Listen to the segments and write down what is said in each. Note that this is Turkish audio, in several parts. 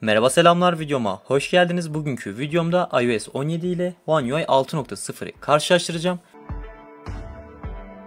Merhaba selamlar videoma hoş geldiniz. Bugünkü videomda iOS 17 ile One UI 6.0'ı karşılaştıracağım.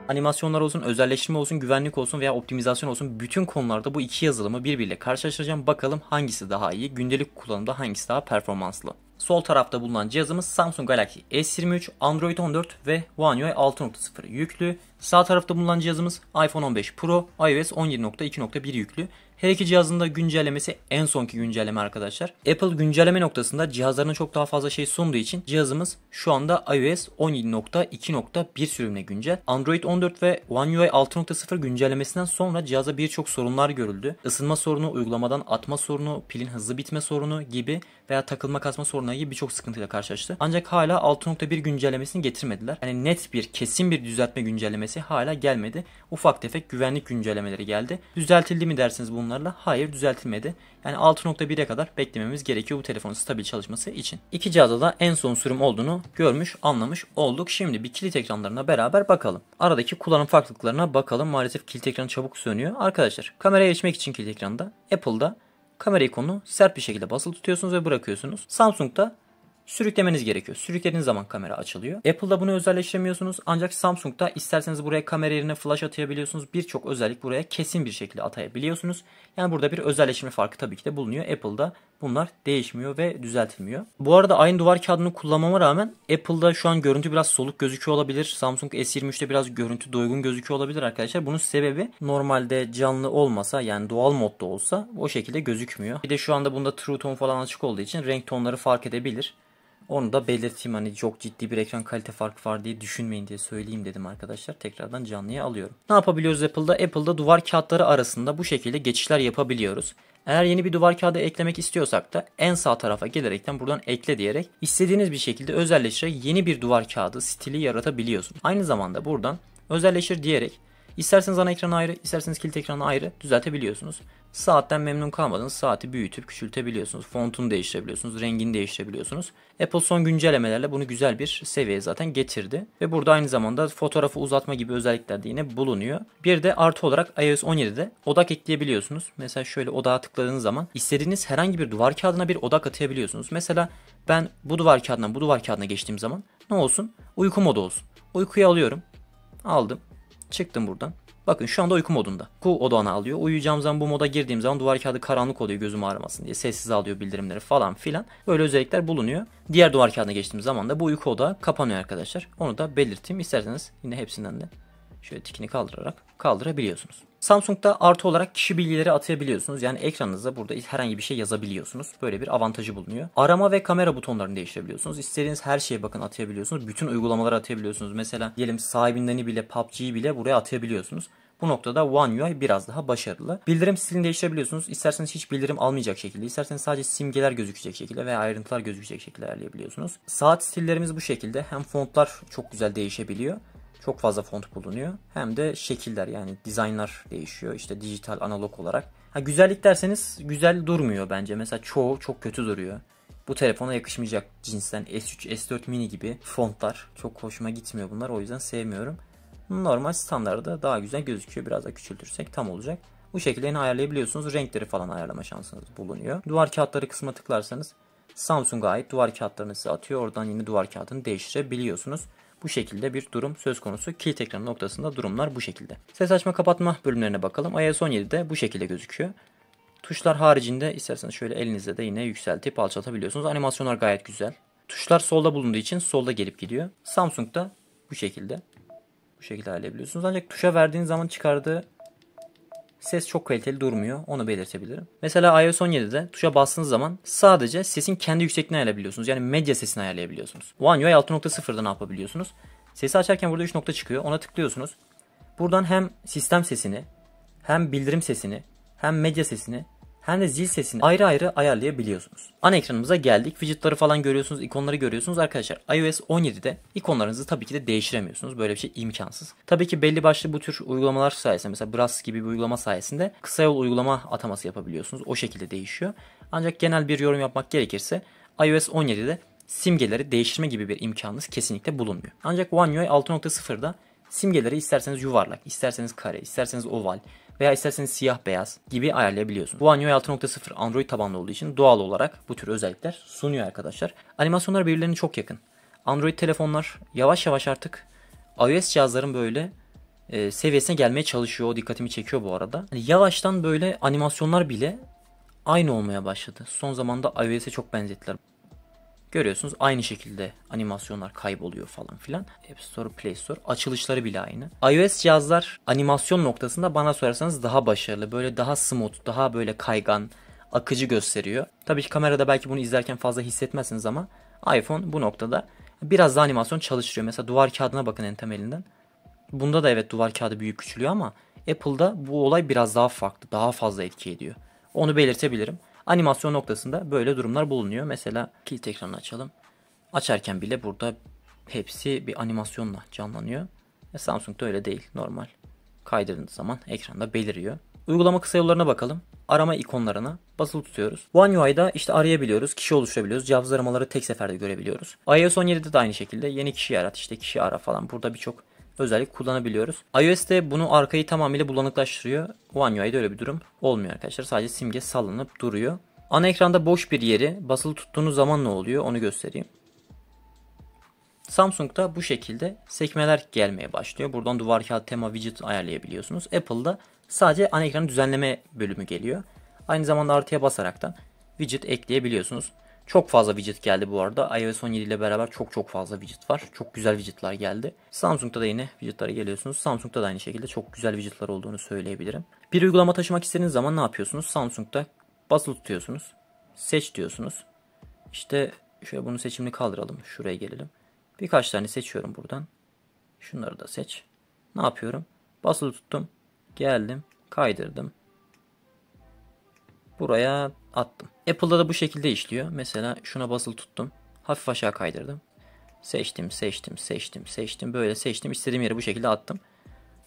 Animasyonlar olsun, özelleştirme olsun, güvenlik olsun veya optimizasyon olsun bütün konularda bu iki yazılımı birbiriyle karşılaştıracağım. Bakalım hangisi daha iyi, gündelik kullanımda hangisi daha performanslı. Sol tarafta bulunan cihazımız Samsung Galaxy S23, Android 14 ve One UI 6.0 yüklü. Sağ tarafta bulunan cihazımız iPhone 15 Pro, iOS 17.2.1 yüklü. Her iki cihazında güncellemesi en sonki güncelleme arkadaşlar. Apple güncelleme noktasında cihazlarına çok daha fazla şey sunduğu için cihazımız şu anda iOS 17.2.1 sürümüne güncel. Android 14 ve One UI 6.0 güncellemesinden sonra cihaza birçok sorunlar görüldü. Isınma sorunu, uygulamadan atma sorunu, pilin hızlı bitme sorunu gibi veya takılma kasma sorunu gibi birçok sıkıntıyla karşılaştı. Ancak hala 6.1 güncellemesini getirmediler. Yani net bir, kesin bir düzeltme güncellemesi hala gelmedi. Ufak tefek güvenlik güncellemeleri geldi. Düzeltildi mi dersiniz bunu rakamlarla hayır düzeltilmedi. Yani 6.1'e kadar beklememiz gerekiyor bu telefonun stabil çalışması için. İki cihazda da en son sürüm olduğunu görmüş anlamış olduk. Şimdi bir kilit ekranlarına beraber bakalım. Aradaki kullanım farklılıklarına bakalım. Maalesef kilit ekranı çabuk sönüyor. Arkadaşlar kameraya geçmek için kilit ekranında Apple'da kamera ikonunu sert bir şekilde basılı tutuyorsunuz ve bırakıyorsunuz. Samsung'da sürüklemeniz gerekiyor. Sürüklediğiniz zaman kamera açılıyor. Apple'da bunu özelleştiremiyorsunuz ancak Samsung'da isterseniz buraya kamera yerine flash atayabiliyorsunuz. Birçok özellik buraya kesin bir şekilde atayabiliyorsunuz. Yani burada bir özelleştirme farkı tabii ki de bulunuyor. Apple'da bunlar değişmiyor ve düzeltilmiyor. Bu arada aynı duvar kağıdını kullanmama rağmen Apple'da şu an görüntü biraz soluk gözüküyor olabilir. Samsung S23'te biraz görüntü doygun gözüküyor olabilir arkadaşlar. Bunun sebebi normalde canlı olmasa yani doğal modda olsa o şekilde gözükmüyor. Bir de şu anda bunda True Tone falan açık olduğu için renk tonları fark edebilir. Onu da belirteyim hani çok ciddi bir ekran kalite farkı var diye düşünmeyin diye söyleyeyim dedim arkadaşlar. Tekrardan canlıya alıyorum. Ne yapabiliyoruz Apple'da? Apple'da duvar kağıtları arasında bu şekilde geçişler yapabiliyoruz. Eğer yeni bir duvar kağıdı eklemek istiyorsak da en sağ tarafa gelerekten buradan ekle diyerek istediğiniz bir şekilde özelleştirerek yeni bir duvar kağıdı stili yaratabiliyorsunuz. Aynı zamanda buradan özelleşir diyerek İsterseniz ana ekranı ayrı, isterseniz kilit ekranı ayrı düzeltebiliyorsunuz. Saatten memnun kalmadınız. Saati büyütüp küçültebiliyorsunuz. Fontunu değiştirebiliyorsunuz. Rengini değiştirebiliyorsunuz. Apple son güncellemelerle bunu güzel bir seviyeye zaten getirdi. Ve burada aynı zamanda fotoğrafı uzatma gibi özellikler de yine bulunuyor. Bir de artı olarak iOS 17'de odak ekleyebiliyorsunuz. Mesela şöyle odağa tıkladığınız zaman istediğiniz herhangi bir duvar kağıdına bir odak atayabiliyorsunuz. Mesela ben bu duvar kağıdından bu duvar kağıdına geçtiğim zaman ne olsun? Uyku modu olsun. Uykuya alıyorum. Aldım. Çıktım buradan. Bakın şu anda uyku modunda. Bu odana alıyor. Uyuyacağım zaman bu moda girdiğim zaman duvar kağıdı karanlık oluyor gözüm ağrımasın diye. Sessiz alıyor bildirimleri falan filan. Böyle özellikler bulunuyor. Diğer duvar kağıdına geçtiğim zaman da bu uyku oda kapanıyor arkadaşlar. Onu da belirteyim. İsterseniz yine hepsinden de şöyle tikini kaldırarak kaldırabiliyorsunuz. Samsung'da artı olarak kişi bilgileri atayabiliyorsunuz. Yani ekranınıza burada herhangi bir şey yazabiliyorsunuz. Böyle bir avantajı bulunuyor. Arama ve kamera butonlarını değiştirebiliyorsunuz. İstediğiniz her şeye bakın atayabiliyorsunuz. Bütün uygulamaları atayabiliyorsunuz. Mesela diyelim sahibinden bile PUBG'yi bile buraya atayabiliyorsunuz. Bu noktada One UI biraz daha başarılı. Bildirim stilini değiştirebiliyorsunuz. İsterseniz hiç bildirim almayacak şekilde, isterseniz sadece simgeler gözükecek şekilde veya ayrıntılar gözükecek şekilde ayarlayabiliyorsunuz. Saat stillerimiz bu şekilde. Hem fontlar çok güzel değişebiliyor çok fazla font bulunuyor. Hem de şekiller yani dizaynlar değişiyor işte dijital analog olarak. Ha güzellik derseniz güzel durmuyor bence. Mesela çoğu çok kötü duruyor. Bu telefona yakışmayacak cinsten S3, S4 mini gibi fontlar. Çok hoşuma gitmiyor bunlar o yüzden sevmiyorum. Normal standarda daha güzel gözüküyor. Biraz da küçültürsek tam olacak. Bu şekilde yine ayarlayabiliyorsunuz. Renkleri falan ayarlama şansınız bulunuyor. Duvar kağıtları kısma tıklarsanız Samsung'a ait duvar kağıtlarını size atıyor. Oradan yine duvar kağıdını değiştirebiliyorsunuz. Bu şekilde bir durum söz konusu. Kilit ekranı noktasında durumlar bu şekilde. Ses açma kapatma bölümlerine bakalım. iOS 17'de bu şekilde gözüküyor. Tuşlar haricinde isterseniz şöyle elinizle de yine yükseltip alçaltabiliyorsunuz. Animasyonlar gayet güzel. Tuşlar solda bulunduğu için solda gelip gidiyor. Samsung'da bu şekilde. Bu şekilde ayarlayabiliyorsunuz. Ancak tuşa verdiğiniz zaman çıkardığı ses çok kaliteli durmuyor. Onu belirtebilirim. Mesela iOS 17'de tuşa bastığınız zaman sadece sesin kendi yüksekliğini ayarlayabiliyorsunuz. Yani medya sesini ayarlayabiliyorsunuz. One UI 6.0'da ne yapabiliyorsunuz? Sesi açarken burada 3 nokta çıkıyor. Ona tıklıyorsunuz. Buradan hem sistem sesini, hem bildirim sesini, hem medya sesini hem de zil sesini ayrı ayrı ayarlayabiliyorsunuz. Ana ekranımıza geldik. Widgetları falan görüyorsunuz, ikonları görüyorsunuz. Arkadaşlar iOS 17'de ikonlarınızı tabii ki de değiştiremiyorsunuz. Böyle bir şey imkansız. Tabii ki belli başlı bu tür uygulamalar sayesinde mesela Brass gibi bir uygulama sayesinde kısa yol uygulama ataması yapabiliyorsunuz. O şekilde değişiyor. Ancak genel bir yorum yapmak gerekirse iOS 17'de simgeleri değiştirme gibi bir imkanınız kesinlikle bulunmuyor. Ancak One UI 6.0'da simgeleri isterseniz yuvarlak, isterseniz kare, isterseniz oval, veya isterseniz siyah beyaz gibi ayarlayabiliyorsunuz. Bu One UI 6.0 Android tabanlı olduğu için doğal olarak bu tür özellikler sunuyor arkadaşlar. Animasyonlar birbirlerine çok yakın. Android telefonlar yavaş yavaş artık iOS cihazların böyle e, seviyesine gelmeye çalışıyor. O dikkatimi çekiyor bu arada. Yani yavaştan böyle animasyonlar bile aynı olmaya başladı. Son zamanda iOS'e çok benzettiler. Görüyorsunuz aynı şekilde animasyonlar kayboluyor falan filan. App Store, Play Store açılışları bile aynı. iOS cihazlar animasyon noktasında bana sorarsanız daha başarılı. Böyle daha smooth, daha böyle kaygan, akıcı gösteriyor. Tabii ki kamerada belki bunu izlerken fazla hissetmezsiniz ama iPhone bu noktada biraz daha animasyon çalıştırıyor. Mesela duvar kağıdına bakın en temelinden. Bunda da evet duvar kağıdı büyük küçülüyor ama Apple'da bu olay biraz daha farklı. Daha fazla etki ediyor. Onu belirtebilirim. Animasyon noktasında böyle durumlar bulunuyor. Mesela kilit ekranı açalım. Açarken bile burada hepsi bir animasyonla canlanıyor. E, Samsung'da öyle değil normal. Kaydırdığınız zaman ekranda beliriyor. Uygulama kısa yollarına bakalım. Arama ikonlarına basılı tutuyoruz. One UI'da işte arayabiliyoruz, kişi oluşturabiliyoruz, cihaz aramaları tek seferde görebiliyoruz. iOS 17'de de aynı şekilde yeni kişi yarat, işte kişi ara falan. Burada birçok özellik kullanabiliyoruz. iOS'te bunu arkayı tamamıyla bulanıklaştırıyor. One UI'de öyle bir durum olmuyor arkadaşlar. Sadece simge sallanıp duruyor. Ana ekranda boş bir yeri basılı tuttuğunuz zaman ne oluyor onu göstereyim. Samsung'da bu şekilde sekmeler gelmeye başlıyor. Buradan duvar kağıt tema widget ayarlayabiliyorsunuz. Apple'da sadece ana ekranı düzenleme bölümü geliyor. Aynı zamanda artıya basarak da widget ekleyebiliyorsunuz. Çok fazla widget geldi bu arada. iOS 17 ile beraber çok çok fazla widget var. Çok güzel widgetler geldi. Samsung'da da yine widgetlara geliyorsunuz. Samsung'da da aynı şekilde çok güzel widgetler olduğunu söyleyebilirim. Bir uygulama taşımak istediğiniz zaman ne yapıyorsunuz? Samsung'da basılı tutuyorsunuz. Seç diyorsunuz. İşte şöyle bunu seçimini kaldıralım. Şuraya gelelim. Birkaç tane seçiyorum buradan. Şunları da seç. Ne yapıyorum? Basılı tuttum. Geldim. Kaydırdım buraya attım. Apple'da da bu şekilde işliyor. Mesela şuna basılı tuttum. Hafif aşağı kaydırdım. Seçtim, seçtim, seçtim, seçtim. Böyle seçtim. İstediğim yere bu şekilde attım.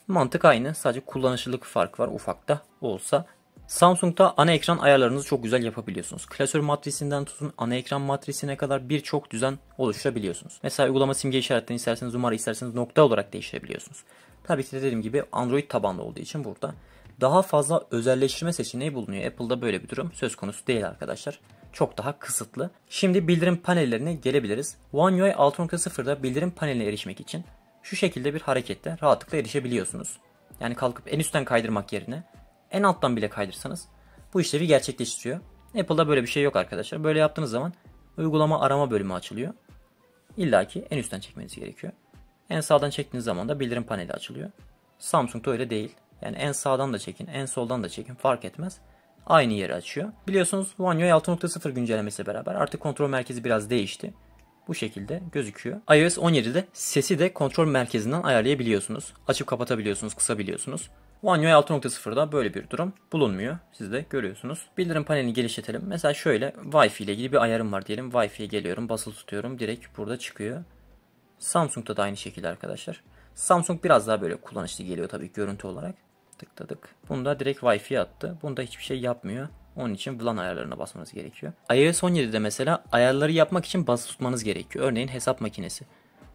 Mantık aynı. Sadece kullanışlılık fark var ufakta olsa. Samsung'da ana ekran ayarlarınızı çok güzel yapabiliyorsunuz. Klasör matrisinden tutun ana ekran matrisine kadar birçok düzen oluşturabiliyorsunuz. Mesela uygulama simge işaretlerini isterseniz numara isterseniz nokta olarak değiştirebiliyorsunuz. Tabii ki de dediğim gibi Android tabanlı olduğu için burada daha fazla özelleştirme seçeneği bulunuyor. Apple'da böyle bir durum söz konusu değil arkadaşlar. Çok daha kısıtlı. Şimdi bildirim panellerine gelebiliriz. One UI 6.0'da bildirim paneline erişmek için şu şekilde bir harekette rahatlıkla erişebiliyorsunuz. Yani kalkıp en üstten kaydırmak yerine en alttan bile kaydırsanız bu işlevi gerçekleştiriyor. Apple'da böyle bir şey yok arkadaşlar. Böyle yaptığınız zaman uygulama arama bölümü açılıyor. İlla ki en üstten çekmeniz gerekiyor. En sağdan çektiğiniz zaman da bildirim paneli açılıyor. Samsung'da öyle değil. Yani en sağdan da çekin, en soldan da çekin fark etmez. Aynı yeri açıyor. Biliyorsunuz One UI 6.0 güncellemesi beraber artık kontrol merkezi biraz değişti. Bu şekilde gözüküyor. iOS 17'de sesi de kontrol merkezinden ayarlayabiliyorsunuz. Açıp kapatabiliyorsunuz, kısabiliyorsunuz. One UI 6.0'da böyle bir durum bulunmuyor. Siz de görüyorsunuz. Bildirim panelini geliştirelim. Mesela şöyle Wi-Fi ile ilgili bir ayarım var diyelim. Wi-Fi'ye geliyorum, basılı tutuyorum. Direkt burada çıkıyor. Samsung'da da aynı şekilde arkadaşlar. Samsung biraz daha böyle kullanışlı geliyor tabii görüntü olarak. Tıkladık. Bunda direkt Wi-Fi attı. Bunda hiçbir şey yapmıyor. Onun için WLAN ayarlarına basmanız gerekiyor. iOS 17'de mesela ayarları yapmak için bas tutmanız gerekiyor. Örneğin hesap makinesi.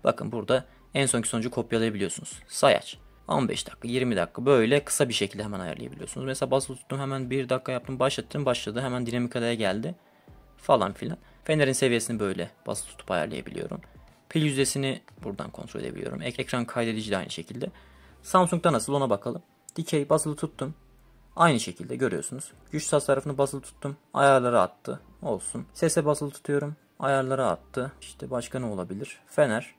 Bakın burada en sonki sonucu kopyalayabiliyorsunuz. Sayaç. 15 dakika 20 dakika böyle kısa bir şekilde hemen ayarlayabiliyorsunuz. Mesela basılı tuttum hemen 1 dakika yaptım başlattım başladı hemen dinamik adaya geldi falan filan. Fener'in seviyesini böyle basılı tutup ayarlayabiliyorum. Pil yüzdesini buradan kontrol edebiliyorum. Ek Ekran kaydedici de aynı şekilde. Samsung'da nasıl ona bakalım. Dikey basılı tuttum. Aynı şekilde görüyorsunuz. Güç tarafını basılı tuttum. ayarlara attı. Olsun. Sese basılı tutuyorum. ayarlara attı. İşte başka ne olabilir? Fener.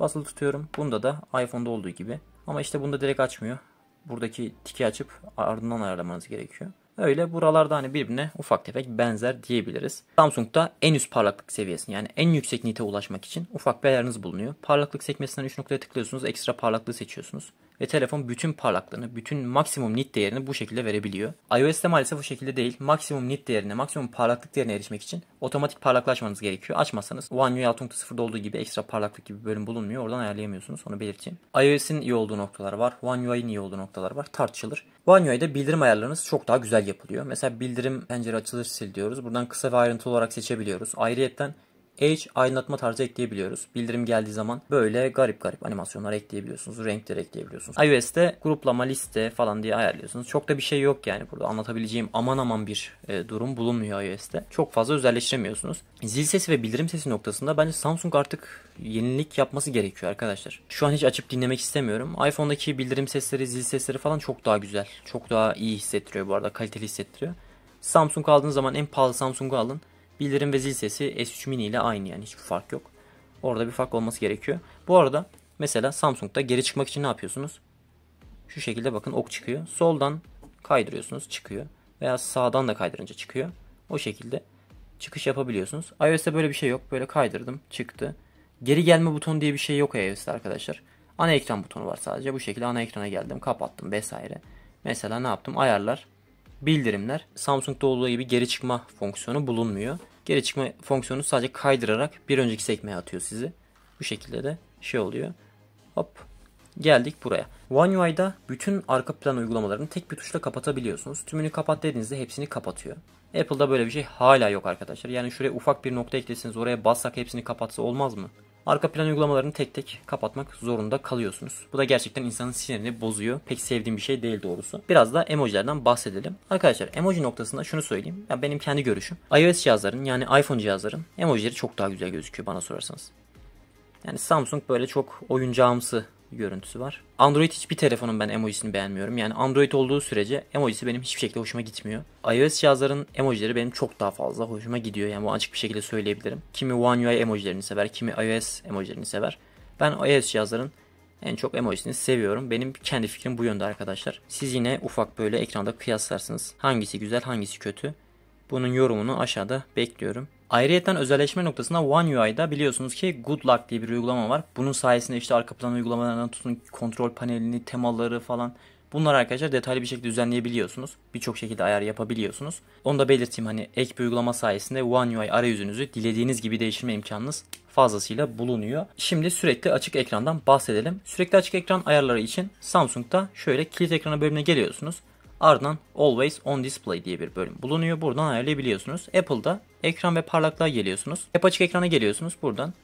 Basılı tutuyorum. Bunda da iPhone'da olduğu gibi. Ama işte bunda direkt açmıyor. Buradaki tiki açıp ardından ayarlamanız gerekiyor. Öyle buralarda hani birbirine ufak tefek benzer diyebiliriz. Samsung'da en üst parlaklık seviyesi yani en yüksek nite ulaşmak için ufak bir ayarınız bulunuyor. Parlaklık sekmesinden 3 noktaya tıklıyorsunuz. Ekstra parlaklığı seçiyorsunuz ve telefon bütün parlaklığını, bütün maksimum nit değerini bu şekilde verebiliyor. iOS'te maalesef bu şekilde değil. Maksimum nit değerine, maksimum parlaklık değerine erişmek için otomatik parlaklaşmanız gerekiyor. Açmazsanız One UI 6.0'da olduğu gibi ekstra parlaklık gibi bir bölüm bulunmuyor. Oradan ayarlayamıyorsunuz. Onu belirteyim. iOS'in iyi olduğu noktalar var. One UI'nin iyi olduğu noktalar var. Tartışılır. One UI'de bildirim ayarlarınız çok daha güzel yapılıyor. Mesela bildirim pencere açılır sil diyoruz. Buradan kısa ve ayrıntı olarak seçebiliyoruz. Ayrıyeten Edge aydınlatma tarzı ekleyebiliyoruz. Bildirim geldiği zaman böyle garip garip animasyonlar ekleyebiliyorsunuz. Renkleri ekleyebiliyorsunuz. iOS'te gruplama, liste falan diye ayarlıyorsunuz. Çok da bir şey yok yani burada anlatabileceğim aman aman bir e, durum bulunmuyor iOS'te. Çok fazla özelleştiremiyorsunuz. Zil sesi ve bildirim sesi noktasında bence Samsung artık yenilik yapması gerekiyor arkadaşlar. Şu an hiç açıp dinlemek istemiyorum. iPhone'daki bildirim sesleri, zil sesleri falan çok daha güzel. Çok daha iyi hissettiriyor bu arada. Kaliteli hissettiriyor. Samsung aldığınız zaman en pahalı Samsung'u alın. Bildirim ve zil sesi S3 mini ile aynı yani hiçbir fark yok. Orada bir fark olması gerekiyor. Bu arada mesela Samsung'da geri çıkmak için ne yapıyorsunuz? Şu şekilde bakın ok çıkıyor. Soldan kaydırıyorsunuz çıkıyor. Veya sağdan da kaydırınca çıkıyor. O şekilde çıkış yapabiliyorsunuz. iOS'te böyle bir şey yok. Böyle kaydırdım çıktı. Geri gelme butonu diye bir şey yok iOS'te arkadaşlar. Ana ekran butonu var sadece. Bu şekilde ana ekrana geldim kapattım vesaire. Mesela ne yaptım? Ayarlar bildirimler Samsung'da olduğu gibi geri çıkma fonksiyonu bulunmuyor. Geri çıkma fonksiyonu sadece kaydırarak bir önceki sekmeye atıyor sizi. Bu şekilde de şey oluyor. Hop geldik buraya. One UI'da bütün arka plan uygulamalarını tek bir tuşla kapatabiliyorsunuz. Tümünü kapat dediğinizde hepsini kapatıyor. Apple'da böyle bir şey hala yok arkadaşlar. Yani şuraya ufak bir nokta ekleseniz oraya bassak hepsini kapatsa olmaz mı? arka plan uygulamalarını tek tek kapatmak zorunda kalıyorsunuz. Bu da gerçekten insanın sinirini bozuyor. Pek sevdiğim bir şey değil doğrusu. Biraz da emojilerden bahsedelim. Arkadaşlar emoji noktasında şunu söyleyeyim. Ya benim kendi görüşüm. iOS cihazların yani iPhone cihazların emojileri çok daha güzel gözüküyor bana sorarsanız. Yani Samsung böyle çok oyuncağımsı görüntüsü var. Android hiçbir telefonun ben emojisini beğenmiyorum. Yani Android olduğu sürece emojisi benim hiçbir şekilde hoşuma gitmiyor. iOS cihazların emojileri benim çok daha fazla hoşuma gidiyor. Yani bu açık bir şekilde söyleyebilirim. Kimi One UI emojilerini sever, kimi iOS emojilerini sever. Ben iOS cihazların en çok emojisini seviyorum. Benim kendi fikrim bu yönde arkadaşlar. Siz yine ufak böyle ekranda kıyaslarsınız. Hangisi güzel, hangisi kötü. Bunun yorumunu aşağıda bekliyorum. Ayrıyeten özelleşme noktasında One UI'da biliyorsunuz ki Good Luck diye bir uygulama var. Bunun sayesinde işte arka plan uygulamalarından tutun kontrol panelini, temaları falan Bunlar arkadaşlar detaylı bir şekilde düzenleyebiliyorsunuz. Birçok şekilde ayar yapabiliyorsunuz. Onu da belirteyim hani ek bir uygulama sayesinde One UI arayüzünüzü dilediğiniz gibi değiştirme imkanınız fazlasıyla bulunuyor. Şimdi sürekli açık ekrandan bahsedelim. Sürekli açık ekran ayarları için Samsung'da şöyle kilit ekranı bölümüne geliyorsunuz. Ardından Always On Display diye bir bölüm bulunuyor. Buradan ayarlayabiliyorsunuz. Apple'da ekran ve parlaklığa geliyorsunuz. Hep açık ekrana geliyorsunuz. Buradan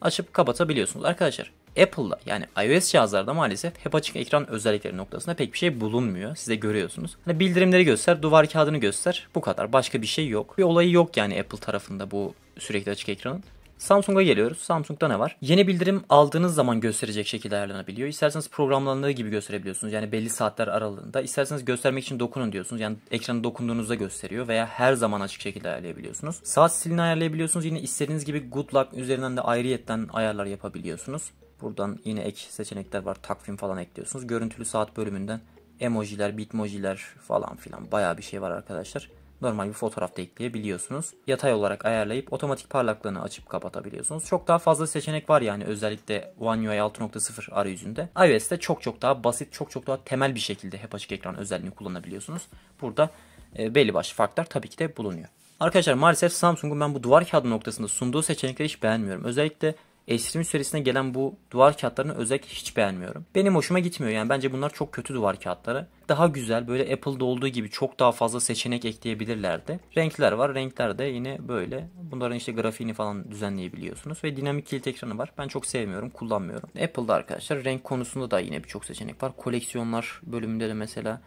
açıp kapatabiliyorsunuz. Arkadaşlar Apple'da yani iOS cihazlarda maalesef hep açık ekran özellikleri noktasında pek bir şey bulunmuyor. size görüyorsunuz. Hani bildirimleri göster, duvar kağıdını göster. Bu kadar. Başka bir şey yok. Bir olayı yok yani Apple tarafında bu sürekli açık ekranın. Samsung'a geliyoruz. Samsung'da ne var? Yeni bildirim aldığınız zaman gösterecek şekilde ayarlanabiliyor. İsterseniz programlandığı gibi gösterebiliyorsunuz. Yani belli saatler aralığında. İsterseniz göstermek için dokunun diyorsunuz. Yani ekranı dokunduğunuzda gösteriyor veya her zaman açık şekilde ayarlayabiliyorsunuz. Saat stilini ayarlayabiliyorsunuz. Yine istediğiniz gibi good luck üzerinden de ayrıyetten ayarlar yapabiliyorsunuz. Buradan yine ek seçenekler var. Takvim falan ekliyorsunuz. Görüntülü saat bölümünden emojiler, bitmojiler falan filan bayağı bir şey var arkadaşlar normal bir fotoğrafta ekleyebiliyorsunuz. Yatay olarak ayarlayıp otomatik parlaklığını açıp kapatabiliyorsunuz. Çok daha fazla seçenek var yani özellikle One UI 6.0 arayüzünde. iOS'te çok çok daha basit, çok çok daha temel bir şekilde hep açık ekran özelliğini kullanabiliyorsunuz. Burada e, belli başlı farklar tabii ki de bulunuyor. Arkadaşlar maalesef Samsung'un ben bu duvar kağıdı noktasında sunduğu seçenekleri hiç beğenmiyorum. Özellikle Esrim serisine gelen bu duvar kağıtlarını özellikle hiç beğenmiyorum. Benim hoşuma gitmiyor yani bence bunlar çok kötü duvar kağıtları. Daha güzel böyle Apple'da olduğu gibi çok daha fazla seçenek ekleyebilirlerdi. Renkler var renkler de yine böyle. Bunların işte grafiğini falan düzenleyebiliyorsunuz. Ve dinamik kilit ekranı var. Ben çok sevmiyorum kullanmıyorum. Apple'da arkadaşlar renk konusunda da yine birçok seçenek var. Koleksiyonlar bölümünde de mesela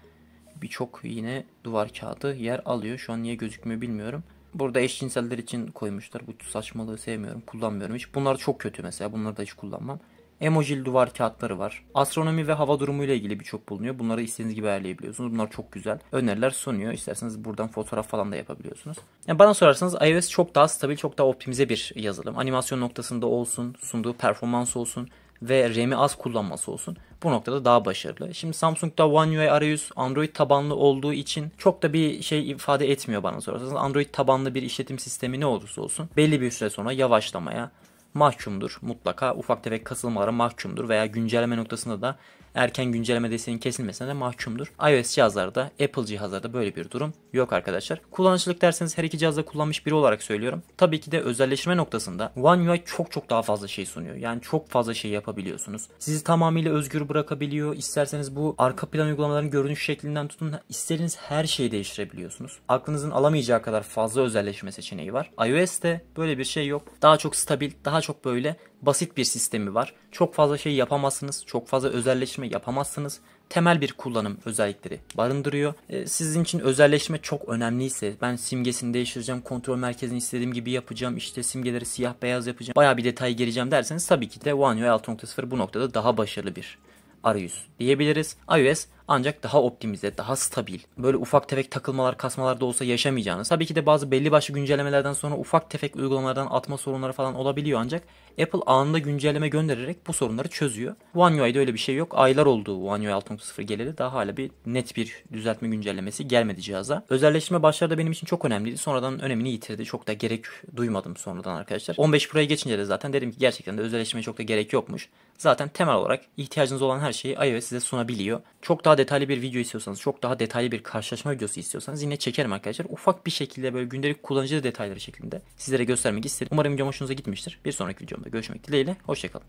birçok yine duvar kağıdı yer alıyor. Şu an niye gözükmüyor bilmiyorum. Burada eşcinseller için koymuşlar. Bu saçmalığı sevmiyorum. Kullanmıyorum hiç. Bunlar çok kötü mesela. Bunları da hiç kullanmam. Emojil duvar kağıtları var. Astronomi ve hava durumu ile ilgili birçok bulunuyor. Bunları istediğiniz gibi ayarlayabiliyorsunuz. Bunlar çok güzel. Öneriler sunuyor. İsterseniz buradan fotoğraf falan da yapabiliyorsunuz. Yani bana sorarsanız iOS çok daha stabil, çok daha optimize bir yazılım. Animasyon noktasında olsun, sunduğu performans olsun ve RAM'i az kullanması olsun. Bu noktada daha başarılı. Şimdi Samsung'da One UI arayüz Android tabanlı olduğu için çok da bir şey ifade etmiyor bana sorarsanız. Android tabanlı bir işletim sistemi ne olursa olsun belli bir süre sonra yavaşlamaya mahkumdur. Mutlaka ufak tefek kasılmalara mahkumdur veya güncelleme noktasında da erken güncelleme desteğinin kesilmesine de mahkumdur. iOS cihazlarda, Apple cihazlarda böyle bir durum yok arkadaşlar. Kullanıcılık derseniz her iki cihazda kullanmış biri olarak söylüyorum. Tabii ki de özelleşme noktasında One UI çok çok daha fazla şey sunuyor. Yani çok fazla şey yapabiliyorsunuz. Sizi tamamıyla özgür bırakabiliyor. İsterseniz bu arka plan uygulamaların görünüş şeklinden tutun istediğiniz her şeyi değiştirebiliyorsunuz. Aklınızın alamayacağı kadar fazla özelleşme seçeneği var. iOS'te böyle bir şey yok. Daha çok stabil, daha çok böyle basit bir sistemi var. Çok fazla şey yapamazsınız, çok fazla özelleşme yapamazsınız. Temel bir kullanım özellikleri barındırıyor. E, sizin için özelleşme çok önemliyse ben simgesini değiştireceğim, kontrol merkezini istediğim gibi yapacağım, işte simgeleri siyah beyaz yapacağım, baya bir detay gireceğim derseniz tabii ki de One UI 6.0 bu noktada daha başarılı bir arayüz diyebiliriz. iOS ancak daha optimize, daha stabil, böyle ufak tefek takılmalar, kasmalar da olsa yaşamayacağınız. Tabii ki de bazı belli başlı güncellemelerden sonra ufak tefek uygulamalardan atma sorunları falan olabiliyor ancak Apple anında güncelleme göndererek bu sorunları çözüyor. One UI'de öyle bir şey yok. Aylar oldu One UI 6.0 geleli. Daha hala bir net bir düzeltme güncellemesi gelmedi cihaza. Özelleştirme başlarda benim için çok önemliydi. Sonradan önemini yitirdi. Çok da gerek duymadım sonradan arkadaşlar. 15 Pro'ya geçince de zaten dedim ki gerçekten de özelleştirmeye çok da gerek yokmuş. Zaten temel olarak ihtiyacınız olan her şeyi iOS size sunabiliyor. Çok daha daha detaylı bir video istiyorsanız, çok daha detaylı bir karşılaşma videosu istiyorsanız yine çekerim arkadaşlar. Ufak bir şekilde böyle gündelik kullanıcı detayları şeklinde sizlere göstermek istedim. Umarım videom hoşunuza gitmiştir. Bir sonraki videomda görüşmek dileğiyle. Hoşçakalın.